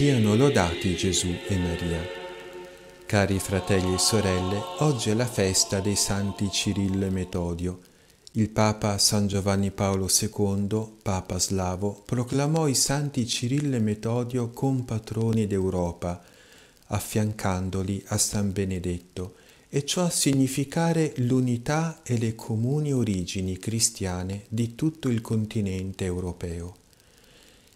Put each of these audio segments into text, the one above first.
Siano lodati Gesù e Maria. Cari fratelli e sorelle, oggi è la festa dei santi Cirillo e Metodio. Il Papa San Giovanni Paolo II, Papa slavo, proclamò i santi Cirillo e Metodio compatroni d'Europa, affiancandoli a San Benedetto, e ciò a significare l'unità e le comuni origini cristiane di tutto il continente europeo.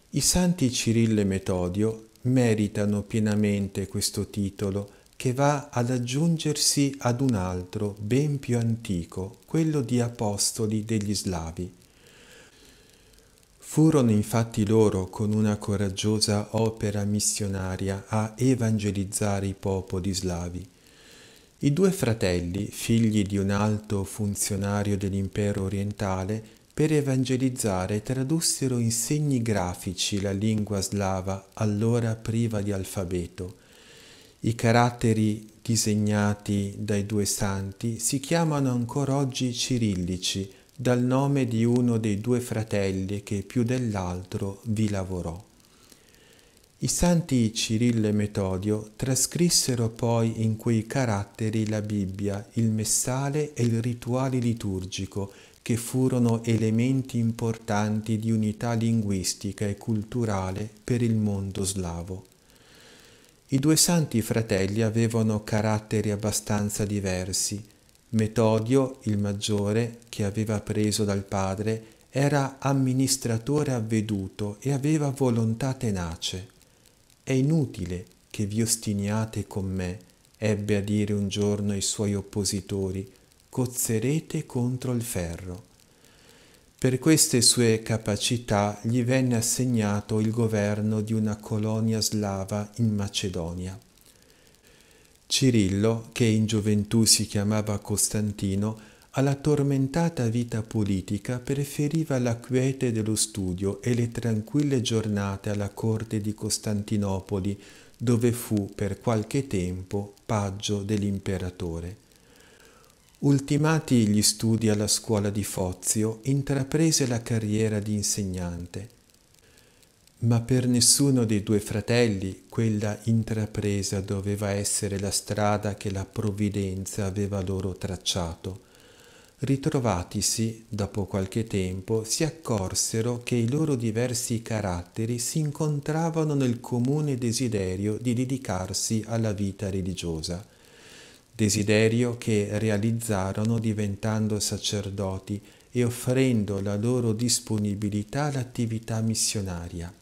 I santi Cirillo e Metodio meritano pienamente questo titolo che va ad aggiungersi ad un altro ben più antico, quello di apostoli degli slavi. Furono infatti loro con una coraggiosa opera missionaria a evangelizzare i popoli slavi. I due fratelli, figli di un alto funzionario dell'impero orientale, per evangelizzare tradussero in segni grafici la lingua slava allora priva di alfabeto. I caratteri disegnati dai due santi si chiamano ancora oggi cirillici, dal nome di uno dei due fratelli che più dell'altro vi lavorò. I santi Cirillo e Metodio trascrissero poi in quei caratteri la Bibbia, il messale e il rituale liturgico che furono elementi importanti di unità linguistica e culturale per il mondo slavo. I due santi fratelli avevano caratteri abbastanza diversi. Metodio, il maggiore, che aveva preso dal padre, era amministratore avveduto e aveva volontà tenace. È inutile che vi ostiniate con me, ebbe a dire un giorno ai suoi oppositori, cozzerete contro il ferro. Per queste sue capacità gli venne assegnato il governo di una colonia slava in Macedonia. Cirillo, che in gioventù si chiamava Costantino, alla tormentata vita politica preferiva la quiete dello studio e le tranquille giornate alla corte di Costantinopoli, dove fu per qualche tempo paggio dell'imperatore. Ultimati gli studi alla scuola di Fozio, intraprese la carriera di insegnante. Ma per nessuno dei due fratelli quella intrapresa doveva essere la strada che la provvidenza aveva loro tracciato. Ritrovatisi, dopo qualche tempo, si accorsero che i loro diversi caratteri si incontravano nel comune desiderio di dedicarsi alla vita religiosa desiderio che realizzarono diventando sacerdoti e offrendo la loro disponibilità all'attività missionaria.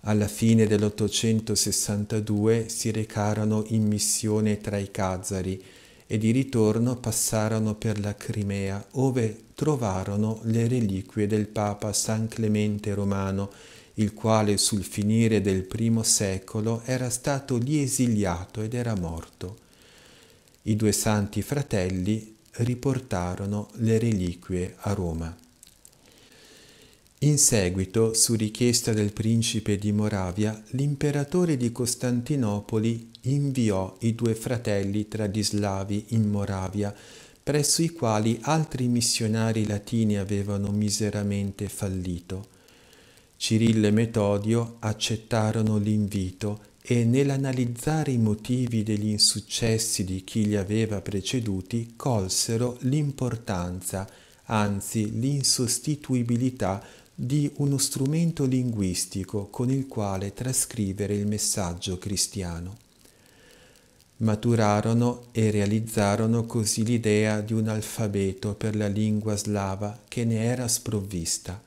Alla fine dell'862 si recarono in missione tra i Cazari e di ritorno passarono per la Crimea, ove trovarono le reliquie del Papa San Clemente Romano, il quale sul finire del primo secolo era stato liesiliato ed era morto i due santi fratelli riportarono le reliquie a Roma. In seguito, su richiesta del principe di Moravia, l'imperatore di Costantinopoli inviò i due fratelli Tradislavi in Moravia, presso i quali altri missionari latini avevano miseramente fallito. Cirillo e Metodio accettarono l'invito e nell'analizzare i motivi degli insuccessi di chi li aveva preceduti colsero l'importanza, anzi l'insostituibilità di uno strumento linguistico con il quale trascrivere il messaggio cristiano. Maturarono e realizzarono così l'idea di un alfabeto per la lingua slava che ne era sprovvista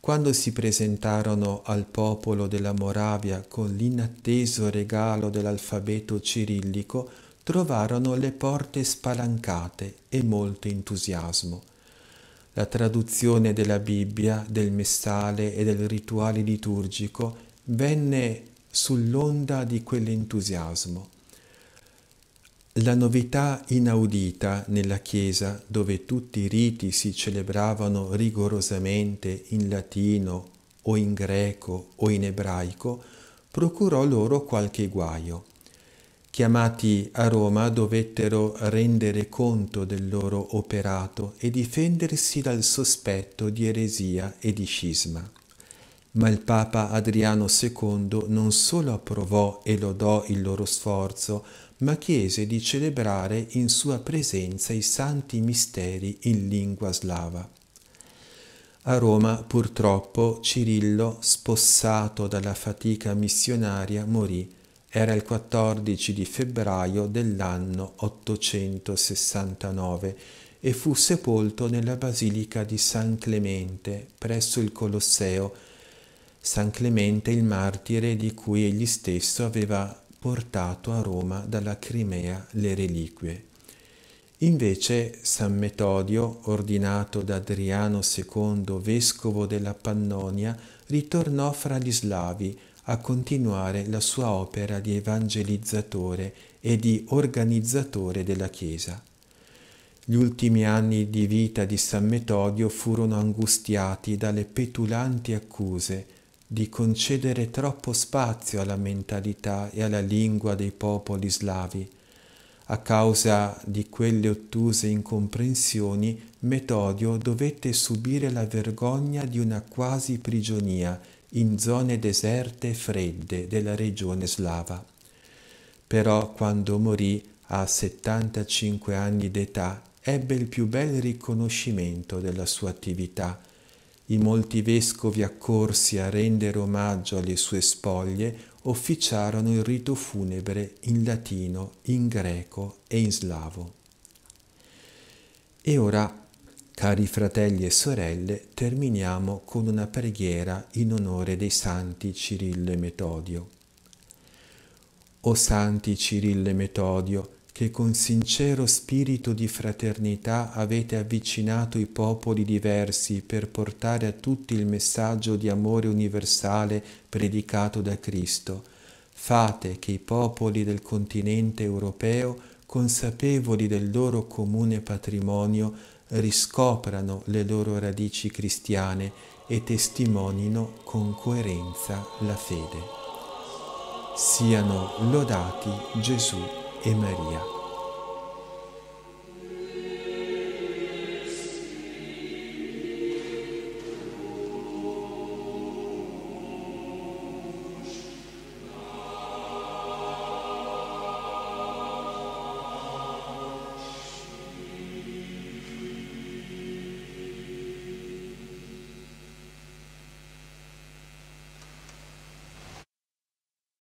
quando si presentarono al popolo della Moravia con l'inatteso regalo dell'alfabeto cirillico, trovarono le porte spalancate e molto entusiasmo. La traduzione della Bibbia, del messale e del rituale liturgico venne sull'onda di quell'entusiasmo la novità inaudita nella chiesa dove tutti i riti si celebravano rigorosamente in latino o in greco o in ebraico, procurò loro qualche guaio. Chiamati a Roma dovettero rendere conto del loro operato e difendersi dal sospetto di eresia e di scisma ma il Papa Adriano II non solo approvò e lodò il loro sforzo, ma chiese di celebrare in sua presenza i santi misteri in lingua slava. A Roma, purtroppo, Cirillo, spossato dalla fatica missionaria, morì. Era il 14 di febbraio dell'anno 869 e fu sepolto nella basilica di San Clemente presso il Colosseo San Clemente il martire di cui egli stesso aveva portato a Roma dalla Crimea le reliquie. Invece San Metodio, ordinato da Adriano II, vescovo della Pannonia, ritornò fra gli slavi a continuare la sua opera di evangelizzatore e di organizzatore della Chiesa. Gli ultimi anni di vita di San Metodio furono angustiati dalle petulanti accuse di concedere troppo spazio alla mentalità e alla lingua dei popoli slavi, a causa di quelle ottuse incomprensioni, Metodio dovette subire la vergogna di una quasi prigionia in zone deserte e fredde della regione slava. Però quando morì a 75 anni d'età ebbe il più bel riconoscimento della sua attività i molti vescovi accorsi a rendere omaggio alle sue spoglie officiarono il rito funebre in latino, in greco e in slavo. E ora, cari fratelli e sorelle, terminiamo con una preghiera in onore dei santi Cirillo e Metodio. O santi Cirillo e Metodio, che con sincero spirito di fraternità avete avvicinato i popoli diversi per portare a tutti il messaggio di amore universale predicato da Cristo. Fate che i popoli del continente europeo, consapevoli del loro comune patrimonio, riscoprano le loro radici cristiane e testimonino con coerenza la fede. Siano lodati Gesù e Maria.